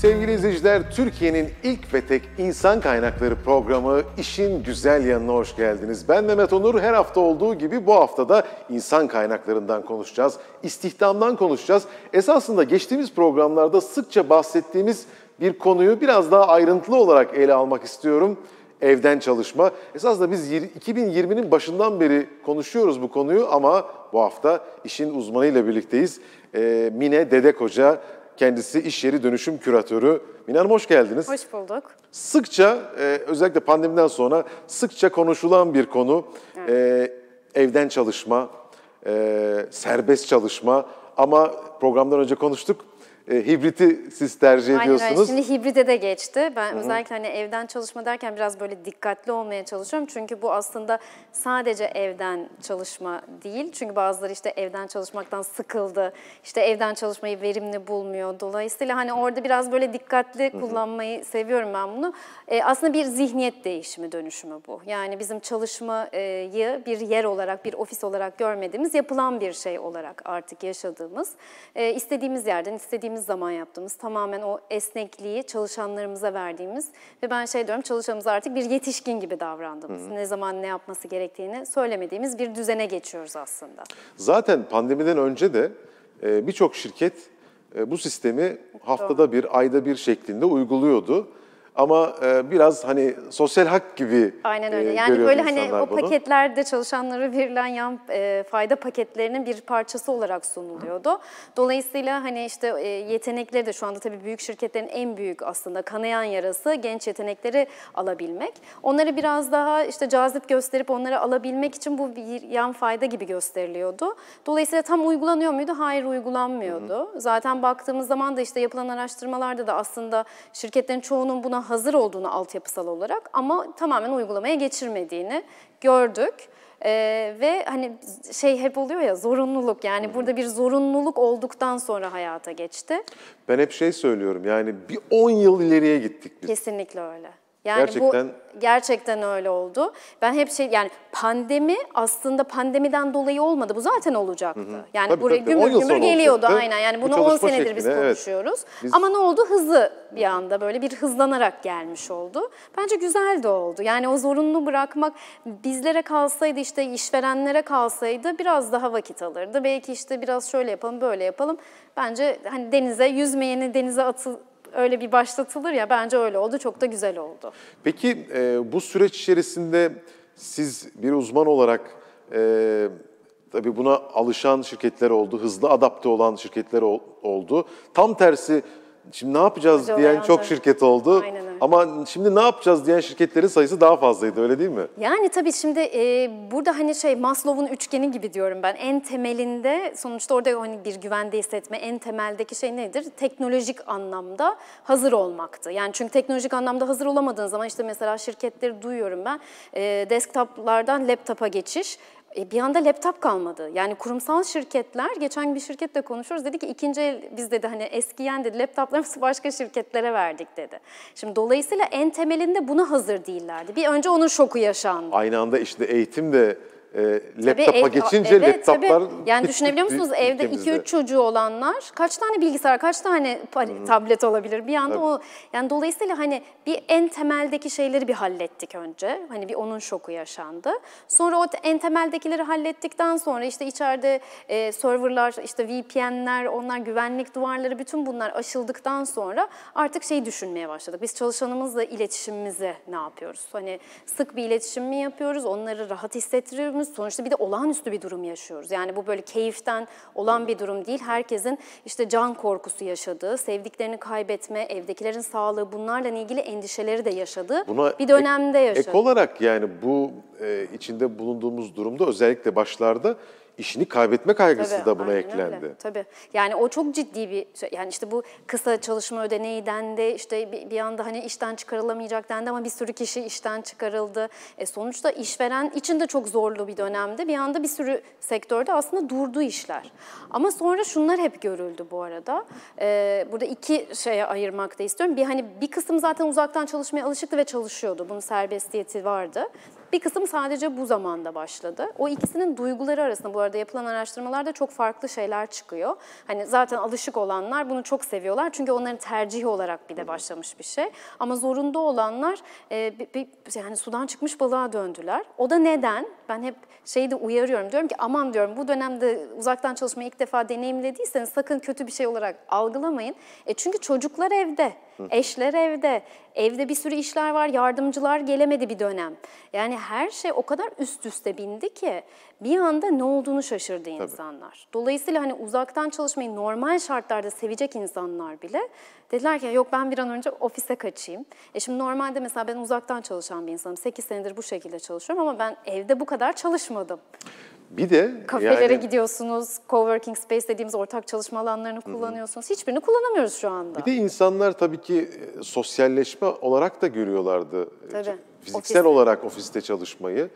Sevgili izleyiciler, Türkiye'nin ilk ve tek insan kaynakları programı İşin Güzel Yanına hoş geldiniz. Ben Mehmet Onur, her hafta olduğu gibi bu hafta da insan kaynaklarından konuşacağız, istihdamdan konuşacağız. Esasında geçtiğimiz programlarda sıkça bahsettiğimiz bir konuyu biraz daha ayrıntılı olarak ele almak istiyorum evden çalışma. Esasında biz 2020'nin başından beri konuşuyoruz bu konuyu ama bu hafta işin uzmanıyla birlikteyiz. Ee, Mine Dedek Hoca, Kendisi iş yeri dönüşüm küratörü. Mine Hanım hoş geldiniz. Hoş bulduk. Sıkça, e, özellikle pandemiden sonra sıkça konuşulan bir konu. Evet. E, evden çalışma, e, serbest çalışma ama programdan önce konuştuk e, hibriti siz tercih hayır, ediyorsunuz. Hayır, şimdi hibrite de geçti. Ben Hı-hı. özellikle hani evden çalışma derken biraz böyle dikkatli olmaya çalışıyorum. Çünkü bu aslında sadece evden çalışma değil. Çünkü bazıları işte evden çalışmaktan sıkıldı. İşte evden çalışmayı verimli bulmuyor. Dolayısıyla hani orada biraz böyle dikkatli Hı-hı. kullanmayı seviyorum ben bunu. E, aslında bir zihniyet değişimi dönüşümü bu. Yani bizim çalışmayı bir yer olarak, bir ofis olarak görmediğimiz, yapılan bir şey olarak artık yaşadığımız, e, istediğimiz yerden, istediğimiz istediğimiz zaman yaptığımız, tamamen o esnekliği çalışanlarımıza verdiğimiz ve ben şey diyorum çalışanımız artık bir yetişkin gibi davrandığımız, Hı-hı. ne zaman ne yapması gerektiğini söylemediğimiz bir düzene geçiyoruz aslında. Zaten pandemiden önce de e, birçok şirket e, bu sistemi haftada bir, ayda bir şeklinde uyguluyordu. Ama e, biraz hani sosyal hak gibi Aynen e, öyle. E, yani böyle hani o bunu. paketlerde çalışanlara verilen yan e, fayda paketlerinin bir parçası olarak sunuluyordu. Dolayısıyla hani işte e, yetenekleri de şu anda tabii büyük şirketlerin en büyük aslında kanayan yarası genç yetenekleri alabilmek. Onları biraz daha işte cazip gösterip onları alabilmek için bu bir yan fayda gibi gösteriliyordu. Dolayısıyla tam uygulanıyor muydu? Hayır uygulanmıyordu. Hı Zaten baktığımız zaman da işte yapılan araştırmalarda da aslında şirketlerin çoğunun buna hazır olduğunu altyapısal olarak ama tamamen uygulamaya geçirmediğini gördük. Ee, ve hani şey hep oluyor ya zorunluluk yani Hı burada bir zorunluluk olduktan sonra hayata geçti. Ben hep şey söylüyorum yani bir 10 yıl ileriye gittik biz. Kesinlikle öyle. Yani gerçekten bu gerçekten öyle oldu. Ben hep şey yani pandemi aslında pandemiden dolayı olmadı. Bu zaten olacaktı. Hı hı. Yani tabii, buraya tabii, gümür gümür geliyordu olacaktı. aynen. Yani bunu bu 10 senedir şekline, biz konuşuyoruz. Evet. Biz... Ama ne oldu? Hızlı bir anda böyle bir hızlanarak gelmiş oldu. Bence güzel de oldu. Yani o zorunlu bırakmak bizlere kalsaydı işte işverenlere kalsaydı biraz daha vakit alırdı. Belki işte biraz şöyle yapalım, böyle yapalım. Bence hani denize yüzmeyeni hani denize atı, öyle bir başlatılır ya bence öyle oldu. Çok da güzel oldu. Peki e, bu süreç içerisinde siz bir uzman olarak e, tabii buna alışan şirketler oldu, hızlı adapte olan şirketler oldu. Tam tersi Şimdi ne yapacağız Hoca diyen çok şirket oldu. Aynen öyle. Ama şimdi ne yapacağız diyen şirketlerin sayısı daha fazlaydı öyle değil mi? Yani tabii şimdi e, burada hani şey Maslow'un üçgeni gibi diyorum ben. En temelinde sonuçta orada hani bir güvende hissetme en temeldeki şey nedir? Teknolojik anlamda hazır olmaktı. Yani çünkü teknolojik anlamda hazır olamadığın zaman işte mesela şirketleri duyuyorum ben. E, desktoplardan laptopa geçiş e bir anda laptop kalmadı. Yani kurumsal şirketler, geçen bir şirketle konuşuyoruz dedi ki ikinci el, biz dedi hani eskiyen dedi laptoplarımızı başka şirketlere verdik dedi. Şimdi dolayısıyla en temelinde buna hazır değillerdi. Bir önce onun şoku yaşandı. Aynı anda işte eğitim de e, laptopa tabii, geçince evet, laptoplar... Tabii. Yani düşünebiliyor musunuz evde 2-3 çocuğu olanlar kaç tane bilgisayar, kaç tane hani, tablet olabilir bir anda tabii. o... Yani dolayısıyla hani bir en temeldeki şeyleri bir hallettik önce. Hani bir onun şoku yaşandı. Sonra o en temeldekileri hallettikten sonra işte içeride e, serverlar, işte VPN'ler, onlar güvenlik duvarları bütün bunlar aşıldıktan sonra artık şeyi düşünmeye başladık. Biz çalışanımızla iletişimimizi ne yapıyoruz? Hani sık bir iletişim mi yapıyoruz? Onları rahat hissettiriyor mecburuz. Sonuçta bir de olağanüstü bir durum yaşıyoruz. Yani bu böyle keyiften olan bir durum değil. Herkesin işte can korkusu yaşadığı, sevdiklerini kaybetme, evdekilerin sağlığı bunlarla ilgili endişeleri de yaşadığı Buna bir dönemde yaşadık. Ek olarak yani bu e, içinde bulunduğumuz durumda özellikle başlarda işini kaybetme kaygısı tabii, da buna eklendi. Öyle. Tabii. Yani o çok ciddi bir yani işte bu kısa çalışma ödeneği dendi. İşte bir, bir anda hani işten çıkarılamayacak dendi ama bir sürü kişi işten çıkarıldı. E sonuçta işveren için de çok zorlu bir dönemde. Bir anda bir sürü sektörde aslında durdu işler. Ama sonra şunlar hep görüldü bu arada. E, burada iki şeye ayırmak da istiyorum. Bir hani bir kısım zaten uzaktan çalışmaya alışıktı ve çalışıyordu. Bunun serbestiyeti vardı. Bir kısım sadece bu zamanda başladı. O ikisinin duyguları arasında bu arada yapılan araştırmalarda çok farklı şeyler çıkıyor. Hani zaten alışık olanlar bunu çok seviyorlar çünkü onların tercihi olarak bir de başlamış bir şey. Ama zorunda olanlar e, bir, bir, yani sudan çıkmış balığa döndüler. O da neden? Ben hep şeyi de uyarıyorum diyorum ki aman diyorum bu dönemde uzaktan çalışmayı ilk defa deneyimlediyseniz sakın kötü bir şey olarak algılamayın. E çünkü çocuklar evde. Eşler evde. Evde bir sürü işler var. Yardımcılar gelemedi bir dönem. Yani her şey o kadar üst üste bindi ki bir anda ne olduğunu şaşırdı Tabii. insanlar. Dolayısıyla hani uzaktan çalışmayı normal şartlarda sevecek insanlar bile dediler ki yok ben bir an önce ofise kaçayım. E şimdi normalde mesela ben uzaktan çalışan bir insanım. 8 senedir bu şekilde çalışıyorum ama ben evde bu kadar çalışmadım. Bir de kafelere yani, gidiyorsunuz, coworking space dediğimiz ortak çalışma alanlarını kullanıyorsunuz. Hı. Hiçbirini kullanamıyoruz şu anda. Bir de insanlar tabii ki e, sosyalleşme olarak da görüyorlardı. E, tabii. Fiziksel Ofis. olarak ofiste çalışmayı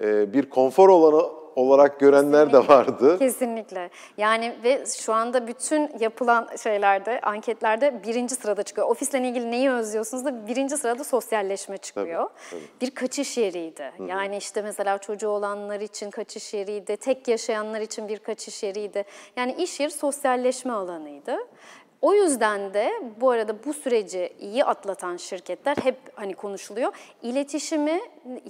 e, bir konfor olanı olarak görenler de vardı. Kesinlikle. Yani ve şu anda bütün yapılan şeylerde, anketlerde birinci sırada çıkıyor. Ofisle ilgili neyi özlüyorsunuz da birinci sırada sosyalleşme çıkıyor. Tabii, tabii. Bir kaçış yeriydi. Hı-hı. Yani işte mesela çocuğu olanlar için kaçış yeriydi, tek yaşayanlar için bir kaçış yeriydi. Yani iş yeri sosyalleşme alanıydı. O yüzden de bu arada bu süreci iyi atlatan şirketler hep hani konuşuluyor. İletişimi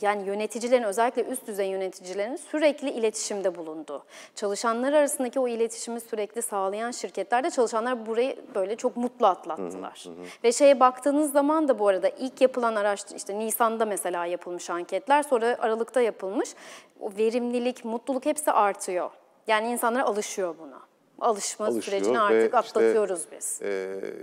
yani yöneticilerin özellikle üst düzey yöneticilerin sürekli iletişimde bulunduğu. Çalışanlar arasındaki o iletişimi sürekli sağlayan şirketlerde çalışanlar burayı böyle çok mutlu atlattılar. hı hı. Ve şeye baktığınız zaman da bu arada ilk yapılan araştırma işte Nisan'da mesela yapılmış anketler sonra Aralık'ta yapılmış. O verimlilik, mutluluk hepsi artıyor. Yani insanlar alışıyor buna alışma Alışıyor sürecini artık atlatıyoruz işte, biz.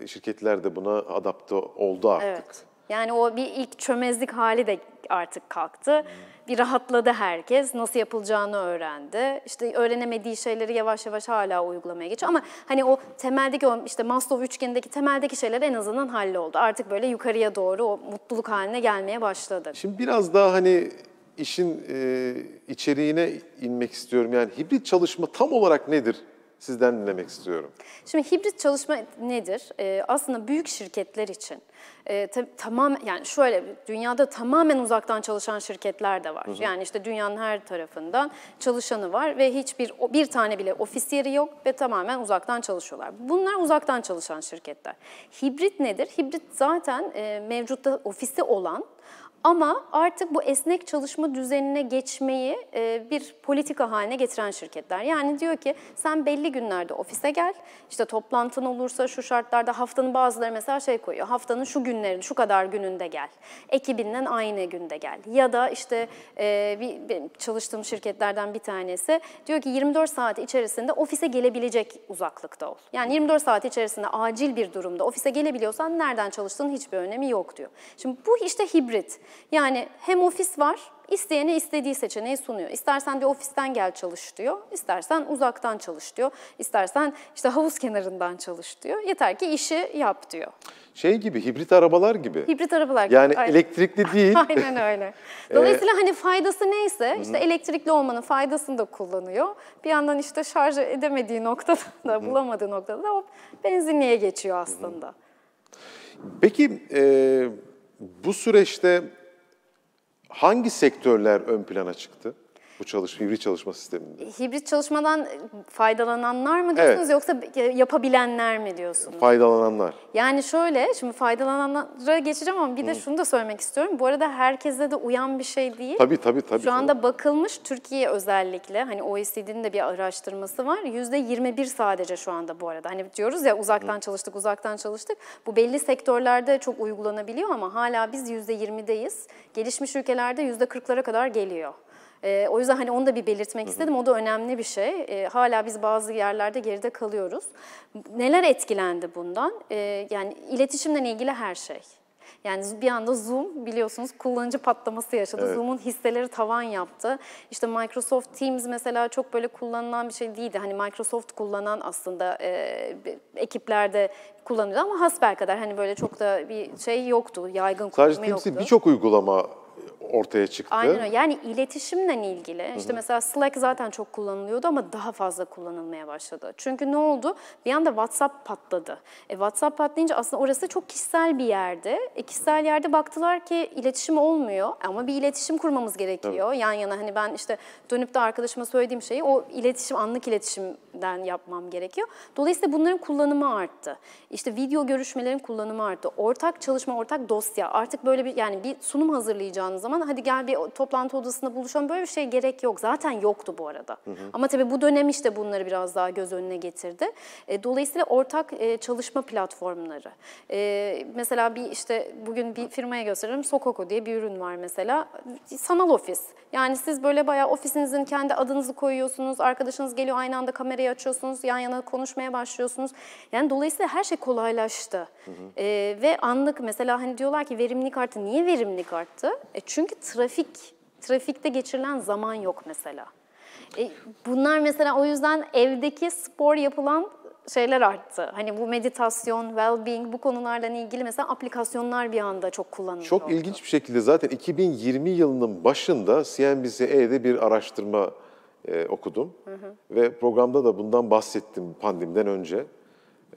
E, şirketler de buna adapte oldu artık. Evet. Yani o bir ilk çömezlik hali de artık kalktı. Hmm. Bir rahatladı herkes. Nasıl yapılacağını öğrendi. İşte öğrenemediği şeyleri yavaş yavaş hala uygulamaya geçiyor. Ama hani o temeldeki o işte Maslow üçgenindeki temeldeki şeyler en azından halloldu. Artık böyle yukarıya doğru o mutluluk haline gelmeye başladı. Şimdi biraz daha hani işin e, içeriğine inmek istiyorum. Yani hibrit çalışma tam olarak nedir? sizden dinlemek istiyorum. Şimdi hibrit çalışma nedir? Ee, aslında büyük şirketler için e, ta, tamam yani şöyle dünyada tamamen uzaktan çalışan şirketler de var. Hı hı. Yani işte dünyanın her tarafından çalışanı var ve hiçbir bir tane bile ofis yeri yok ve tamamen uzaktan çalışıyorlar. Bunlar uzaktan çalışan şirketler. Hibrit nedir? Hibrit zaten e, mevcutta ofisi olan ama artık bu esnek çalışma düzenine geçmeyi e, bir politika haline getiren şirketler. Yani diyor ki sen belli günlerde ofise gel, işte toplantın olursa şu şartlarda haftanın bazıları mesela şey koyuyor, haftanın şu günlerin şu kadar gününde gel, ekibinden aynı günde gel. Ya da işte e, bir çalıştığım şirketlerden bir tanesi diyor ki 24 saat içerisinde ofise gelebilecek uzaklıkta ol. Yani 24 saat içerisinde acil bir durumda ofise gelebiliyorsan nereden çalıştığın hiçbir önemi yok diyor. Şimdi bu işte hibrit. Yani hem ofis var, isteyene istediği seçeneği sunuyor. İstersen de ofisten gel çalış diyor, istersen uzaktan çalış diyor, istersen işte havuz kenarından çalış diyor. Yeter ki işi yap diyor. Şey gibi, hibrit arabalar gibi. Hibrit arabalar gibi. Yani aynen. elektrikli değil. aynen öyle. Ee, Dolayısıyla hani faydası neyse işte elektrikli olmanın faydasını da kullanıyor. Bir yandan işte şarj edemediği noktada da bulamadığı noktada da o benzinliğe geçiyor aslında. Peki e, bu süreçte hangi sektörler ön plana çıktı? bu çalış, hibrit çalışma sisteminde? Hibrit çalışmadan e, faydalananlar mı diyorsunuz evet. yoksa e, yapabilenler mi diyorsunuz? Faydalananlar. Yani şöyle, şimdi faydalananlara geçeceğim ama bir de Hı. şunu da söylemek istiyorum. Bu arada herkese de uyan bir şey değil. Tabii tabii tabii. Şu anda bakılmış Türkiye özellikle hani OECD'nin de bir araştırması var. %21 sadece şu anda bu arada. Hani diyoruz ya uzaktan Hı. çalıştık, uzaktan çalıştık. Bu belli sektörlerde çok uygulanabiliyor ama hala biz %20'deyiz. Gelişmiş ülkelerde %40'lara kadar geliyor. E, o yüzden hani onu da bir belirtmek istedim. O da önemli bir şey. E, hala biz bazı yerlerde geride kalıyoruz. Neler etkilendi bundan? E, yani iletişimle ilgili her şey. Yani bir anda Zoom biliyorsunuz kullanıcı patlaması yaşadı. Evet. Zoom'un hisseleri tavan yaptı. İşte Microsoft Teams mesela çok böyle kullanılan bir şey değildi. Hani Microsoft kullanan aslında e, ekiplerde kullanılıyor ama hasbel kadar hani böyle çok da bir şey yoktu. Yaygın kullanımı Sadece yoktu. Sadece Teams'i birçok uygulama ortaya çıktı. Aynen öyle. Yani iletişimle ilgili. Hı-hı. İşte mesela Slack zaten çok kullanılıyordu ama daha fazla kullanılmaya başladı. Çünkü ne oldu? Bir anda WhatsApp patladı. E, WhatsApp patlayınca aslında orası çok kişisel bir yerdi. E, kişisel yerde baktılar ki iletişim olmuyor ama bir iletişim kurmamız gerekiyor. Tabii. Yan yana hani ben işte dönüp de arkadaşıma söylediğim şeyi o iletişim, anlık iletişimden yapmam gerekiyor. Dolayısıyla bunların kullanımı arttı. İşte video görüşmelerin kullanımı arttı. Ortak çalışma, ortak dosya. Artık böyle bir yani bir sunum hazırlayacağınız zaman zaman hadi gel bir toplantı odasında buluşalım böyle bir şey gerek yok. Zaten yoktu bu arada. Hı hı. Ama tabii bu dönem işte bunları biraz daha göz önüne getirdi. E, dolayısıyla ortak e, çalışma platformları. E, mesela bir işte bugün bir firmaya gösteririm Sokoko diye bir ürün var mesela. Sanal ofis. Yani siz böyle bayağı ofisinizin kendi adınızı koyuyorsunuz. Arkadaşınız geliyor aynı anda kamerayı açıyorsunuz. Yan yana konuşmaya başlıyorsunuz. Yani dolayısıyla her şey kolaylaştı. Hı hı. E, ve anlık mesela hani diyorlar ki verimlilik arttı. Niye verimlilik arttı? E çünkü çünkü trafik, trafikte geçirilen zaman yok mesela. E, bunlar mesela o yüzden evdeki spor yapılan şeyler arttı. Hani bu meditasyon, well-being bu konularla ilgili mesela aplikasyonlar bir anda çok kullanılıyor. Çok oldu. ilginç bir şekilde zaten 2020 yılının başında CNBC'de bir araştırma e, okudum. Hı hı. Ve programda da bundan bahsettim pandemiden önce.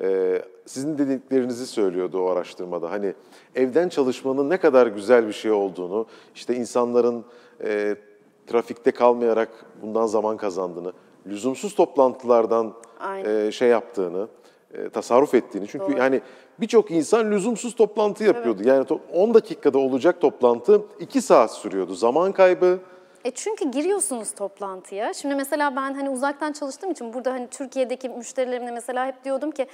Ee, sizin dediklerinizi söylüyordu o araştırmada. Hani evden çalışmanın ne kadar güzel bir şey olduğunu, işte insanların e, trafikte kalmayarak bundan zaman kazandığını, lüzumsuz toplantılardan e, şey yaptığını, e, tasarruf ettiğini. Çünkü Doğru. yani birçok insan lüzumsuz toplantı yapıyordu. Evet. Yani 10 dakikada olacak toplantı 2 saat sürüyordu. Zaman kaybı, e çünkü giriyorsunuz toplantıya. Şimdi mesela ben hani uzaktan çalıştığım için burada hani Türkiye'deki müşterilerimle mesela hep diyordum ki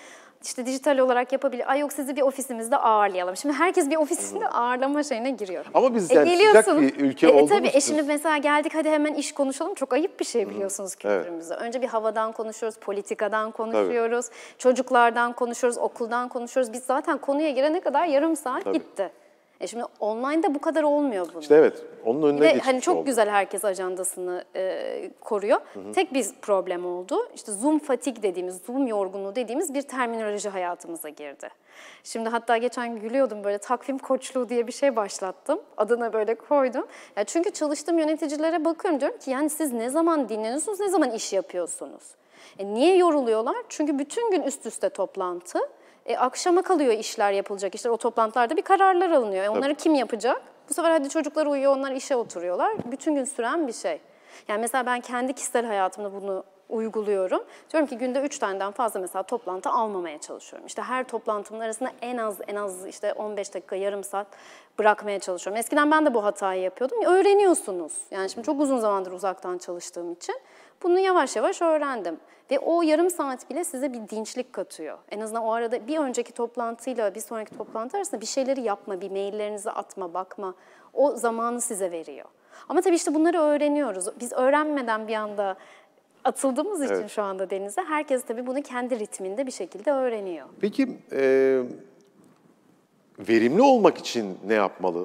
işte dijital olarak yapabilir. Ay yok sizi bir ofisimizde ağırlayalım. Şimdi herkes bir ofisinde ağırlama şeyine giriyor. Ama biz e, yani e, geliyorsun. sıcak bir ülke e, e olduğumuz için. Tabii e şimdi mesela geldik hadi hemen iş konuşalım. Çok ayıp bir şey biliyorsunuz kültürümüzde. Evet. Önce bir havadan konuşuyoruz, politikadan konuşuyoruz, tabii. çocuklardan konuşuyoruz, okuldan konuşuyoruz. Biz zaten konuya girene kadar yarım saat tabii. gitti. E şimdi online'da bu kadar olmuyor bunun. İşte evet. Onun önüne geçmiş hani çok oldu. güzel herkes ajandasını e, koruyor. Hı hı. Tek bir problem oldu. İşte Zoom fatik dediğimiz, Zoom yorgunluğu dediğimiz bir terminoloji hayatımıza girdi. Şimdi hatta geçen gülüyordum böyle takvim koçluğu diye bir şey başlattım. Adına böyle koydum. Ya çünkü çalıştığım yöneticilere bakıyorum diyorum ki yani siz ne zaman dinleniyorsunuz, ne zaman iş yapıyorsunuz? E niye yoruluyorlar? Çünkü bütün gün üst üste toplantı. E, akşama kalıyor işler yapılacak işler. O toplantılarda bir kararlar alınıyor. E, onları Tabii. kim yapacak? Bu sefer hadi çocuklar uyuyor, onlar işe oturuyorlar. Bütün gün süren bir şey. Yani mesela ben kendi kişisel hayatımda bunu uyguluyorum. Diyorum ki günde 3 taneden fazla mesela toplantı almamaya çalışıyorum. İşte her toplantımın arasında en az en az işte 15 dakika, yarım saat bırakmaya çalışıyorum. Eskiden ben de bu hatayı yapıyordum. Öğreniyorsunuz. Yani şimdi çok uzun zamandır uzaktan çalıştığım için. Bunu yavaş yavaş öğrendim. Ve o yarım saat bile size bir dinçlik katıyor. En azından o arada bir önceki toplantıyla bir sonraki toplantı arasında bir şeyleri yapma, bir maillerinizi atma, bakma. O zamanı size veriyor. Ama tabii işte bunları öğreniyoruz. Biz öğrenmeden bir anda atıldığımız için evet. şu anda denize herkes tabii bunu kendi ritminde bir şekilde öğreniyor. Peki e, verimli olmak için ne yapmalı?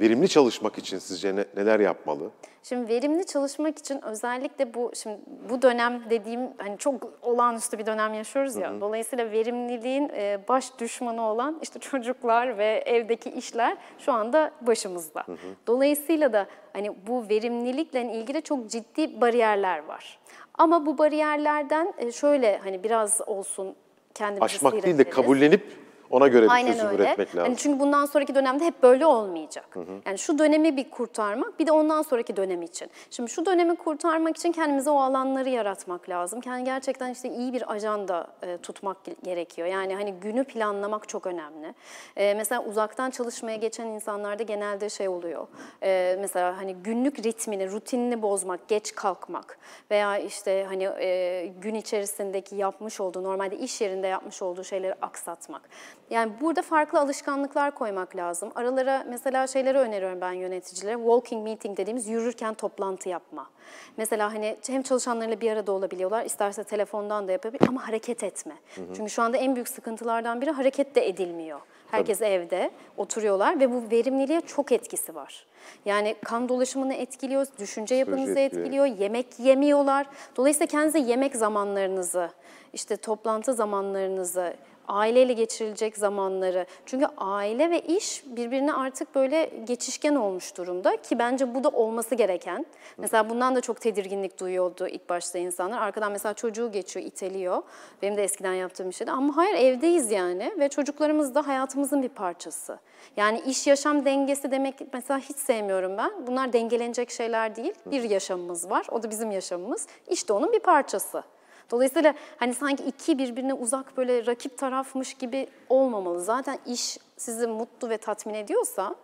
Verimli çalışmak için sizce ne, neler yapmalı? Şimdi verimli çalışmak için özellikle bu şimdi bu dönem dediğim hani çok olağanüstü bir dönem yaşıyoruz ya. Hı hı. Dolayısıyla verimliliğin e, baş düşmanı olan işte çocuklar ve evdeki işler şu anda başımızda. Hı hı. Dolayısıyla da hani bu verimlilikle ilgili çok ciddi bariyerler var. Ama bu bariyerlerden e, şöyle hani biraz olsun kendimizi Aşmak değil de kabullenip ona göre bir Aynen çözüm öyle. üretmek hani lazım. Yani çünkü bundan sonraki dönemde hep böyle olmayacak. Hı hı. Yani şu dönemi bir kurtarmak bir de ondan sonraki dönem için. Şimdi şu dönemi kurtarmak için kendimize o alanları yaratmak lazım. Yani gerçekten işte iyi bir ajanda e, tutmak gerekiyor. Yani hani günü planlamak çok önemli. E, mesela uzaktan çalışmaya geçen insanlarda genelde şey oluyor. E, mesela hani günlük ritmini, rutinini bozmak, geç kalkmak veya işte hani e, gün içerisindeki yapmış olduğu, normalde iş yerinde yapmış olduğu şeyleri aksatmak. Yani burada farklı alışkanlıklar koymak lazım. Aralara mesela şeyleri öneriyorum ben yöneticilere. Walking meeting dediğimiz yürürken toplantı yapma. Mesela hani hem çalışanlarıyla bir arada olabiliyorlar, isterse telefondan da yapabilir ama hareket etme. Hı hı. Çünkü şu anda en büyük sıkıntılardan biri hareket de edilmiyor. Herkes Tabii. evde oturuyorlar ve bu verimliliğe çok etkisi var. Yani kan dolaşımını etkiliyor, düşünce yapınızı etkiliyor, yemek yemiyorlar. Dolayısıyla kendinize yemek zamanlarınızı, işte toplantı zamanlarınızı aileyle geçirilecek zamanları. Çünkü aile ve iş birbirine artık böyle geçişken olmuş durumda ki bence bu da olması gereken. Mesela bundan da çok tedirginlik duyuyordu ilk başta insanlar. Arkadan mesela çocuğu geçiyor, iteliyor. Benim de eskiden yaptığım bir şeydi. Ama hayır evdeyiz yani ve çocuklarımız da hayatımızın bir parçası. Yani iş yaşam dengesi demek mesela hiç sevmiyorum ben. Bunlar dengelenecek şeyler değil. Bir yaşamımız var. O da bizim yaşamımız. İşte onun bir parçası. Dolayısıyla hani sanki iki birbirine uzak böyle rakip tarafmış gibi olmamalı. Zaten iş sizi mutlu ve tatmin ediyorsa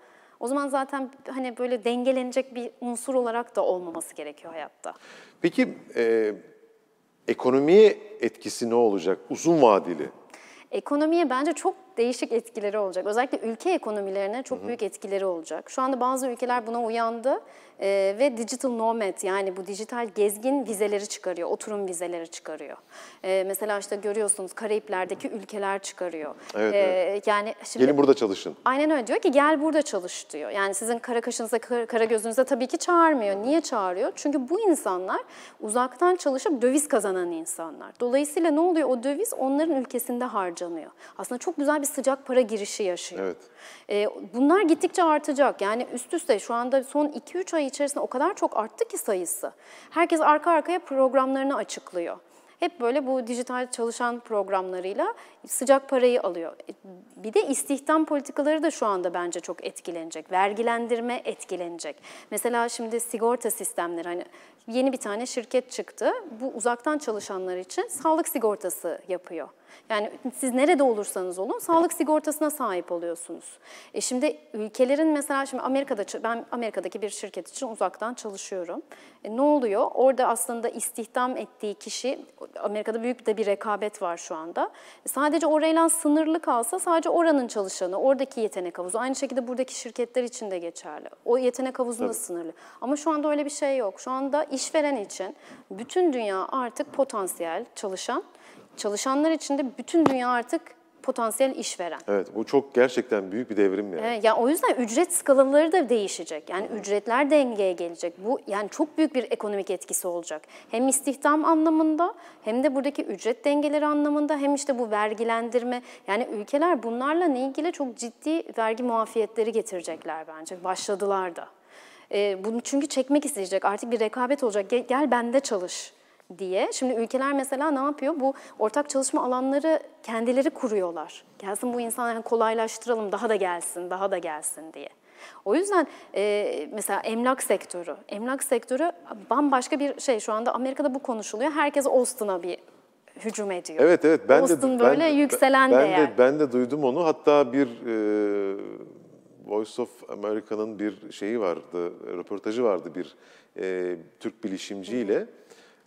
o zaman zaten hani böyle dengelenecek bir unsur olarak da olmaması gerekiyor hayatta. Peki e, ekonomiye etkisi ne olacak uzun vadeli? Ekonomiye bence çok değişik etkileri olacak. Özellikle ülke ekonomilerine çok büyük etkileri olacak. Şu anda bazı ülkeler buna uyandı e, ve digital nomad yani bu dijital gezgin vizeleri çıkarıyor, oturum vizeleri çıkarıyor. E, mesela işte görüyorsunuz Karayipler'deki ülkeler çıkarıyor. Evet, e, evet. Yani şimdi, Gelin burada çalışın. Aynen öyle diyor ki gel burada çalış diyor. Yani sizin kara kaşınıza, kara gözünüze tabii ki çağırmıyor. Niye çağırıyor? Çünkü bu insanlar uzaktan çalışıp döviz kazanan insanlar. Dolayısıyla ne oluyor? O döviz onların ülkesinde harcanıyor. Aslında çok güzel bir bir sıcak para girişi yaşıyor. Evet. E, bunlar gittikçe artacak. Yani üst üste şu anda son 2-3 ay içerisinde o kadar çok arttı ki sayısı. Herkes arka arkaya programlarını açıklıyor. Hep böyle bu dijital çalışan programlarıyla sıcak parayı alıyor. Bir de istihdam politikaları da şu anda bence çok etkilenecek. Vergilendirme etkilenecek. Mesela şimdi sigorta sistemleri hani yeni bir tane şirket çıktı. Bu uzaktan çalışanlar için sağlık sigortası yapıyor. Yani siz nerede olursanız olun sağlık sigortasına sahip oluyorsunuz. E şimdi ülkelerin mesela şimdi Amerika'da ben Amerika'daki bir şirket için uzaktan çalışıyorum. E ne oluyor? Orada aslında istihdam ettiği kişi Amerika'da büyük de bir rekabet var şu anda. E sadece orayla sınırlı kalsa sadece oranın çalışanı, oradaki yetenek havuzu. Aynı şekilde buradaki şirketler için de geçerli. O yetenek havuzuna Tabii. sınırlı. Ama şu anda öyle bir şey yok. Şu anda işveren için bütün dünya artık potansiyel çalışan. Çalışanlar için de bütün dünya artık potansiyel işveren. Evet bu çok gerçekten büyük bir devrim yani. Evet, Ya o yüzden ücret skalaları da değişecek. Yani Hı. ücretler dengeye gelecek. Bu yani çok büyük bir ekonomik etkisi olacak. Hem istihdam anlamında hem de buradaki ücret dengeleri anlamında hem işte bu vergilendirme yani ülkeler bunlarla ne ilgili çok ciddi vergi muafiyetleri getirecekler bence. Başladılar da. E, bunu çünkü çekmek isteyecek. Artık bir rekabet olacak. Gel, gel bende çalış diye. Şimdi ülkeler mesela ne yapıyor? Bu ortak çalışma alanları kendileri kuruyorlar. Gelsin bu insanları kolaylaştıralım, daha da gelsin, daha da gelsin diye. O yüzden e, mesela emlak sektörü, emlak sektörü bambaşka bir şey şu anda Amerika'da bu konuşuluyor. Herkes Austin'a bir hücum ediyor. Evet evet ben Austin de böyle ben, yükselen ben, değer. Ben de ben de duydum onu. Hatta bir e, Voice of America'nın bir şeyi vardı, röportajı vardı bir e, Türk bilişimciyle. Hı.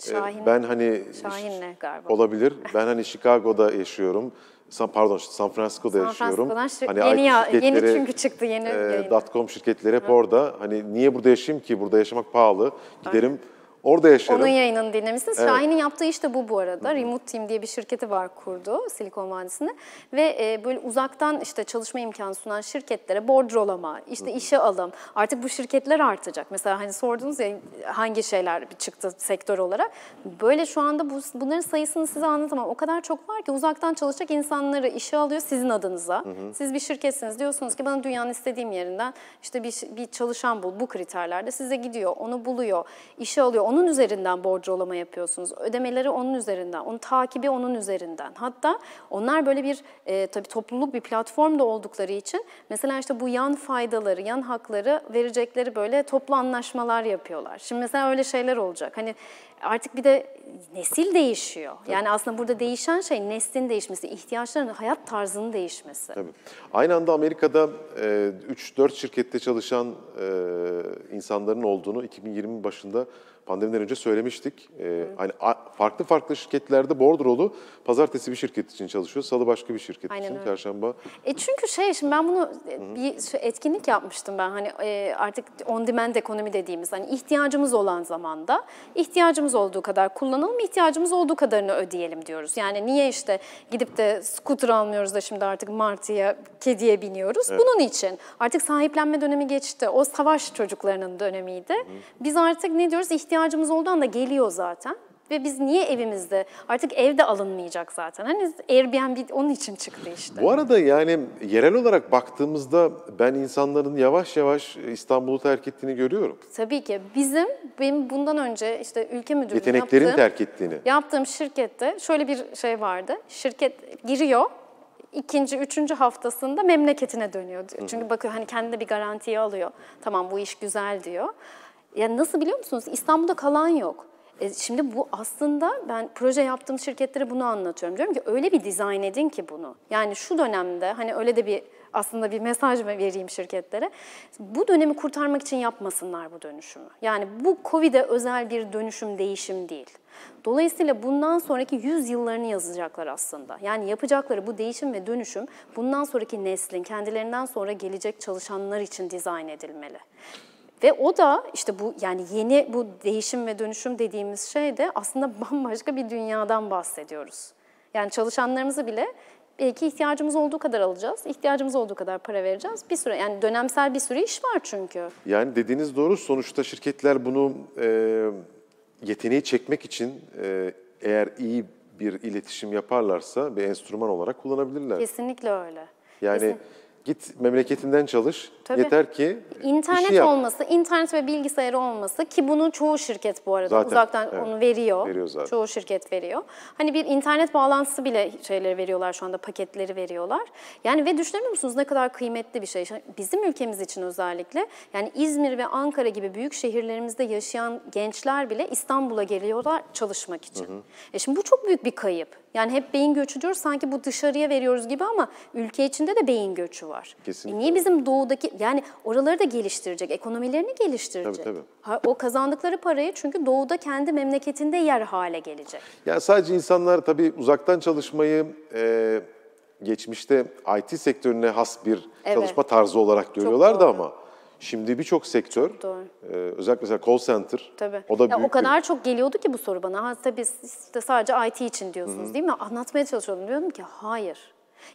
Ee, Şahin, ben hani Şahin'le galiba. Olabilir. Ben hani Chicago'da yaşıyorum. San, pardon San Francisco'da San yaşıyorum. Hani yeni, yeni çünkü çıktı yeni. E, yayın. şirketleri hep Hı. orada. Hani niye burada yaşayayım ki? Burada yaşamak pahalı. Giderim Aynen Orada yaşarım. Onun yayınını dinlemişsiniz. Evet. Şahin'in yaptığı iş de bu bu arada. Hı -hı. Remote Team diye bir şirketi var kurdu Silikon Vadisi'nde. Ve e, böyle uzaktan işte çalışma imkanı sunan şirketlere bordrolama, işte Hı -hı. işe alım. Artık bu şirketler artacak. Mesela hani sordunuz ya hangi şeyler çıktı sektör olarak. Böyle şu anda bu, bunların sayısını size anlatamam. O kadar çok var ki uzaktan çalışacak insanları işe alıyor sizin adınıza. Hı hı. Siz bir şirketsiniz. Diyorsunuz ki bana dünyanın istediğim yerinden işte bir, bir çalışan bul bu kriterlerde. Size gidiyor, onu buluyor, işe alıyor onun üzerinden borcalama yapıyorsunuz. Ödemeleri onun üzerinden, onun takibi onun üzerinden. Hatta onlar böyle bir e, tabii topluluk bir platform da oldukları için mesela işte bu yan faydaları, yan hakları verecekleri böyle toplu anlaşmalar yapıyorlar. Şimdi mesela öyle şeyler olacak. Hani artık bir de nesil değişiyor. Tabii. Yani aslında burada değişen şey neslin değişmesi, ihtiyaçların, hayat tarzının değişmesi. Tabii. Aynı anda Amerika'da e, 3-4 şirkette çalışan e, insanların olduğunu 2020 başında pandemiden önce söylemiştik. E, ee, hani a, farklı farklı şirketlerde bordrolu pazartesi bir şirket için çalışıyor, salı başka bir şirket Aynen için, öyle. perşembe. E çünkü şey şimdi ben bunu Hı-hı. bir etkinlik yapmıştım ben hani e, artık on demand ekonomi dediğimiz hani ihtiyacımız olan zamanda ihtiyacımız olduğu kadar kullanalım, ihtiyacımız olduğu kadarını ödeyelim diyoruz. Yani niye işte gidip de scooter almıyoruz da şimdi artık martıya, kediye biniyoruz. Evet. Bunun için artık sahiplenme dönemi geçti. O savaş çocuklarının dönemiydi. Hı-hı. Biz artık ne diyoruz? İhtiyaç ihtiyacımız olduğunda geliyor zaten. Ve biz niye evimizde? Artık evde alınmayacak zaten. Hani Airbnb onun için çıktı işte. Bu arada yani yerel olarak baktığımızda ben insanların yavaş yavaş İstanbul'u terk ettiğini görüyorum. Tabii ki. Bizim, benim bundan önce işte ülke müdürlüğü Yeteneklerin yaptığım, terk ettiğini. Yaptığım şirkette şöyle bir şey vardı. Şirket giriyor, ikinci, üçüncü haftasında memleketine dönüyor Çünkü bakıyor hani kendi bir garantiye alıyor. Tamam bu iş güzel diyor. Yani nasıl biliyor musunuz? İstanbul'da kalan yok. E şimdi bu aslında ben proje yaptığım şirketlere bunu anlatıyorum. Diyorum ki öyle bir dizayn edin ki bunu. Yani şu dönemde hani öyle de bir aslında bir mesaj vereyim şirketlere. Bu dönemi kurtarmak için yapmasınlar bu dönüşümü. Yani bu Covid'e özel bir dönüşüm, değişim değil. Dolayısıyla bundan sonraki yüz yıllarını yazacaklar aslında. Yani yapacakları bu değişim ve dönüşüm bundan sonraki neslin, kendilerinden sonra gelecek çalışanlar için dizayn edilmeli. Ve o da işte bu yani yeni bu değişim ve dönüşüm dediğimiz şey de aslında bambaşka bir dünyadan bahsediyoruz. Yani çalışanlarımızı bile belki ihtiyacımız olduğu kadar alacağız, ihtiyacımız olduğu kadar para vereceğiz. Bir süre yani dönemsel bir sürü iş var çünkü. Yani dediğiniz doğru. Sonuçta şirketler bunu e, yeteneği çekmek için e, eğer iyi bir iletişim yaparlarsa bir enstrüman olarak kullanabilirler. Kesinlikle öyle. Yani Kesin... git memleketinden çalış, Tabii. Yeter ki internet işi olması, internet ve bilgisayarı olması ki bunu çoğu şirket bu arada zaten, uzaktan evet. onu veriyor. veriyor zaten. Çoğu şirket veriyor. Hani bir internet bağlantısı bile şeyleri veriyorlar şu anda paketleri veriyorlar. Yani ve düşünemiyor musunuz ne kadar kıymetli bir şey. Bizim ülkemiz için özellikle yani İzmir ve Ankara gibi büyük şehirlerimizde yaşayan gençler bile İstanbul'a geliyorlar çalışmak için. Hı hı. E şimdi bu çok büyük bir kayıp. Yani hep beyin göçü diyoruz sanki bu dışarıya veriyoruz gibi ama ülke içinde de beyin göçü var. Kesinlikle. E niye bizim doğudaki yani oraları da geliştirecek, ekonomilerini geliştirecek. Tabii tabii. Ha, o kazandıkları parayı çünkü doğuda kendi memleketinde yer hale gelecek. Yani sadece insanlar tabii uzaktan çalışmayı e, geçmişte IT sektörüne has bir evet. çalışma tarzı olarak görüyorlardı ama... Şimdi birçok sektör, E, özellikle mesela call center, tabii. o da ya büyük O kadar bir... çok geliyordu ki bu soru bana. Ha, tabii siz işte sadece IT için diyorsunuz Hı-hı. değil mi? Anlatmaya çalışıyordum. Diyordum ki hayır.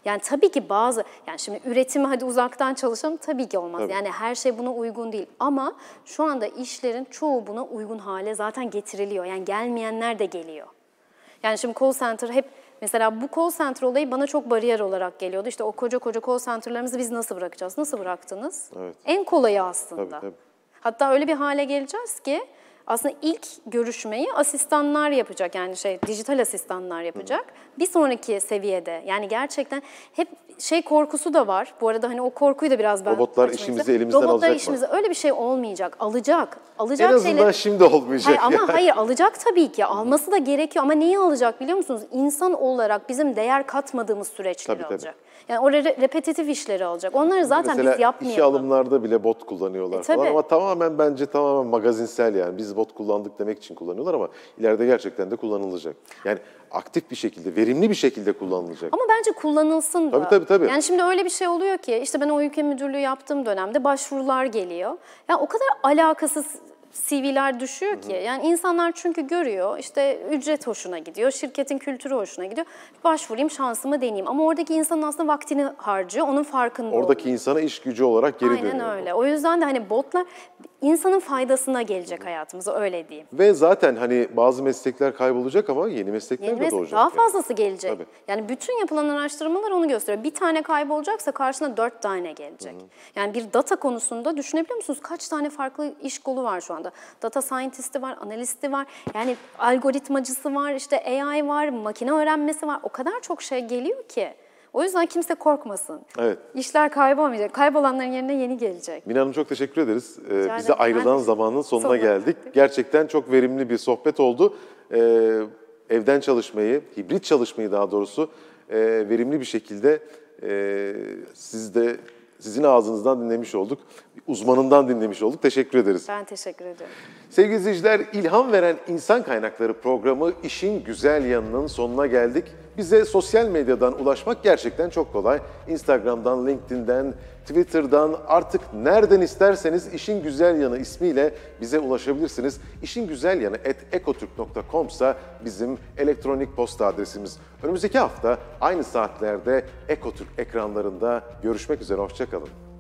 Yani tabii ki bazı, yani şimdi üretimi hadi uzaktan çalışalım tabii ki olmaz. Tabii. Yani her şey buna uygun değil ama şu anda işlerin çoğu buna uygun hale zaten getiriliyor. Yani gelmeyenler de geliyor. Yani şimdi call center hep Mesela bu call center olayı bana çok bariyer olarak geliyordu. İşte o koca koca call center'larımızı biz nasıl bırakacağız? Nasıl bıraktınız? Evet. En kolayı aslında. Tabii, tabii. Hatta öyle bir hale geleceğiz ki aslında ilk görüşmeyi asistanlar yapacak yani şey dijital asistanlar yapacak. Bir sonraki seviyede yani gerçekten hep şey korkusu da var. Bu arada hani o korkuyu da biraz ben Robotlar işimizi elimizden Robotlar alacak işimizi öyle bir şey olmayacak. Alacak. Alacak En azından şeyler... şimdi olmayacak. Hayır, yani. ama hayır alacak tabii ki. Alması da gerekiyor ama neyi alacak biliyor musunuz? İnsan olarak bizim değer katmadığımız süreçleri tabii, alacak. Tabii. Yani o repetitif işleri olacak. Onları zaten Mesela biz yapmayalım. Mesela alımlarda bile bot kullanıyorlar e, falan ama tamamen bence tamamen magazinsel yani. Biz bot kullandık demek için kullanıyorlar ama ileride gerçekten de kullanılacak. Yani aktif bir şekilde, verimli bir şekilde kullanılacak. Ama bence kullanılsın da. Tabii tabii tabii. Yani şimdi öyle bir şey oluyor ki işte ben o ülke müdürlüğü yaptığım dönemde başvurular geliyor. Ya yani o kadar alakasız CV'ler düşüyor ki. Yani insanlar çünkü görüyor işte ücret hoşuna gidiyor, şirketin kültürü hoşuna gidiyor. Başvurayım şansımı deneyeyim. Ama oradaki insanın aslında vaktini harcıyor, onun farkında Oradaki oluyor. insana iş gücü olarak geri Aynen dönüyor. Aynen öyle. O yüzden de hani botlar insanın faydasına gelecek hayatımıza öyle diyeyim. Ve zaten hani bazı meslekler kaybolacak ama yeni meslekler yeni de meslek, doğacak. Daha fazlası gelecek. Tabii. Yani bütün yapılan araştırmalar onu gösteriyor. Bir tane kaybolacaksa karşına dört tane gelecek. Hı hı. Yani bir data konusunda düşünebiliyor musunuz? Kaç tane farklı iş kolu var şu an? anda. Data scientist'i var, analisti var, yani algoritmacısı var, işte AI var, makine öğrenmesi var. O kadar çok şey geliyor ki. O yüzden kimse korkmasın. Evet. İşler kaybolmayacak. Kaybolanların yerine yeni gelecek. Mina Hanım çok teşekkür ederiz. Ee, yani bize ayrılan zamanın sonuna, sonuna geldik. geldik. Gerçekten çok verimli bir sohbet oldu. Ee, evden çalışmayı, hibrit çalışmayı daha doğrusu e, verimli bir şekilde e, siz de sizin ağzınızdan dinlemiş olduk. Uzmanından dinlemiş olduk. Teşekkür ederiz. Ben teşekkür ederim. Sevgili izleyiciler, ilham veren insan kaynakları programı işin güzel yanının sonuna geldik. Bize sosyal medyadan ulaşmak gerçekten çok kolay. Instagram'dan, LinkedIn'den, Twitter'dan artık nereden isterseniz işin güzel yanı ismiyle bize ulaşabilirsiniz. İşin güzel yanı et ekotürk.com ise bizim elektronik posta adresimiz. Önümüzdeki hafta aynı saatlerde Ekotürk ekranlarında görüşmek üzere. Hoşçakalın.